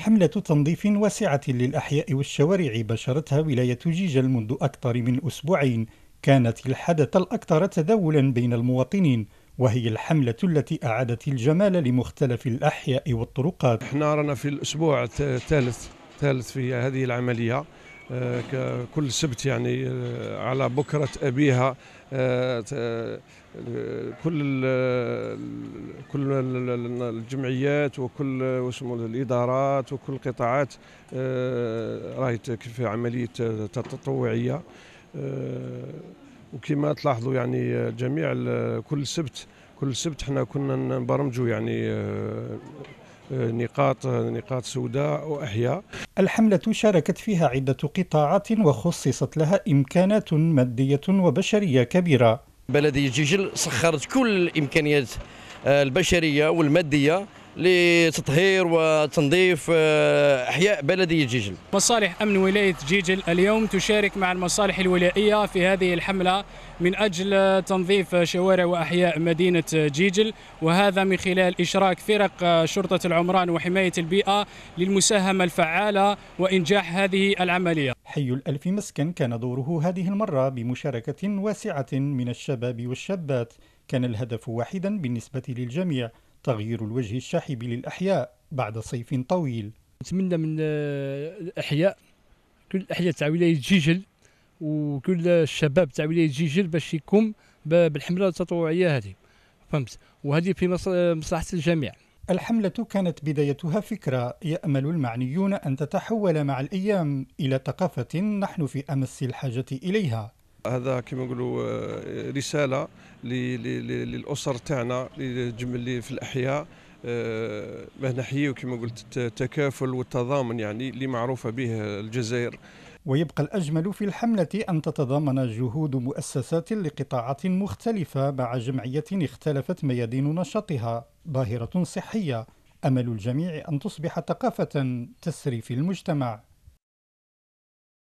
حملة تنظيف واسعة للأحياء والشوارع بشرتها ولاية جيجل منذ أكثر من أسبوعين كانت الحدث الأكثر تداولا بين المواطنين وهي الحملة التي أعادت الجمال لمختلف الأحياء والطرقات احنا رانا في الأسبوع الثالث ثالث في هذه العملية آه، كل سبت يعني آه، على بكرة أبيها آه، كل كل الجمعيات وكل وسمو الادارات وكل القطاعات آه، راهي في عمليه تطوعيه آه، وكما تلاحظوا يعني آه، جميع كل سبت كل سبت حنا كنا نبرمجوا يعني نقاط نقاط سوداء واحياء. الحمله شاركت فيها عده قطاعات وخصصت لها امكانات ماديه وبشريه كبيره. بلديه جيجل سخرت كل الامكانيات آه، البشريه والماديه لتطهير وتنظيف آه، احياء بلديه جيجل. مصالح امن ولايه جيجل اليوم تشارك مع المصالح الولائيه في هذه الحمله من اجل تنظيف شوارع واحياء مدينه جيجل وهذا من خلال اشراك فرق شرطه العمران وحمايه البيئه للمساهمه الفعاله وانجاح هذه العمليه. حي الالف مسكن كان دوره هذه المره بمشاركه واسعه من الشباب والشابات، كان الهدف واحدا بالنسبه للجميع. تغيير الوجه الشاحب للأحياء بعد صيف طويل نتمنى من آه، الأحياء كل الأحياء تاع ولاية جيجل وكل الشباب تاع ولاية جيجل باش يكون بالحملة التطوعية هذه فهمت وهذه في مصلحة الجميع الحملة كانت بدايتها فكرة يأمل المعنيون أن تتحول مع الأيام إلى ثقافة نحن في أمس الحاجة إليها هذا كما نقولوا آه، رساله للاسر تاعنا اللي في الاحياء ما نحييو كما قلت التكافل والتضامن يعني اللي معروفه به الجزائر ويبقى الأجمل في الحملة أن تتضامن جهود مؤسسات لقطاعات مختلفة مع جمعية اختلفت ميادين نشاطها ظاهرة صحية أمل الجميع أن تصبح ثقافة تسري في المجتمع